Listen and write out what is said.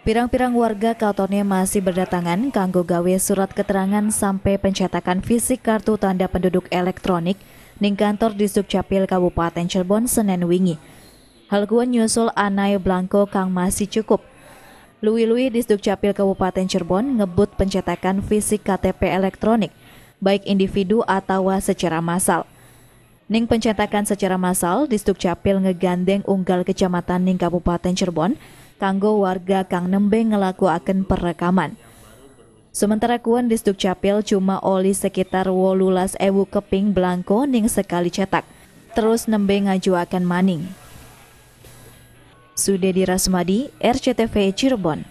Pirang-pirang warga kantornya masih berdatangan kanggo gawe surat keterangan sampai pencetakan fisik kartu tanda penduduk elektronik ning kantor di Sukcapil Kabupaten Cirebon Senin wingi. Hal kuan nyusul anai blanko kang masih cukup. Lui-lui di Sukcapil Kabupaten Cirebon ngebut pencetakan fisik KTP elektronik, baik individu atau secara massal. Ning pencetakan secara massal di Sukcapil ngegandeng unggal kecamatan ning Kabupaten Cirebon, kanggo warga kang nembe akan perekaman. Sementara kuan di Capil cuma oli sekitar wolulas ewu keping belangko ning sekali cetak, terus nembe ngajuakan maning. Sudedi Rasmadi, RCTV Cirebon.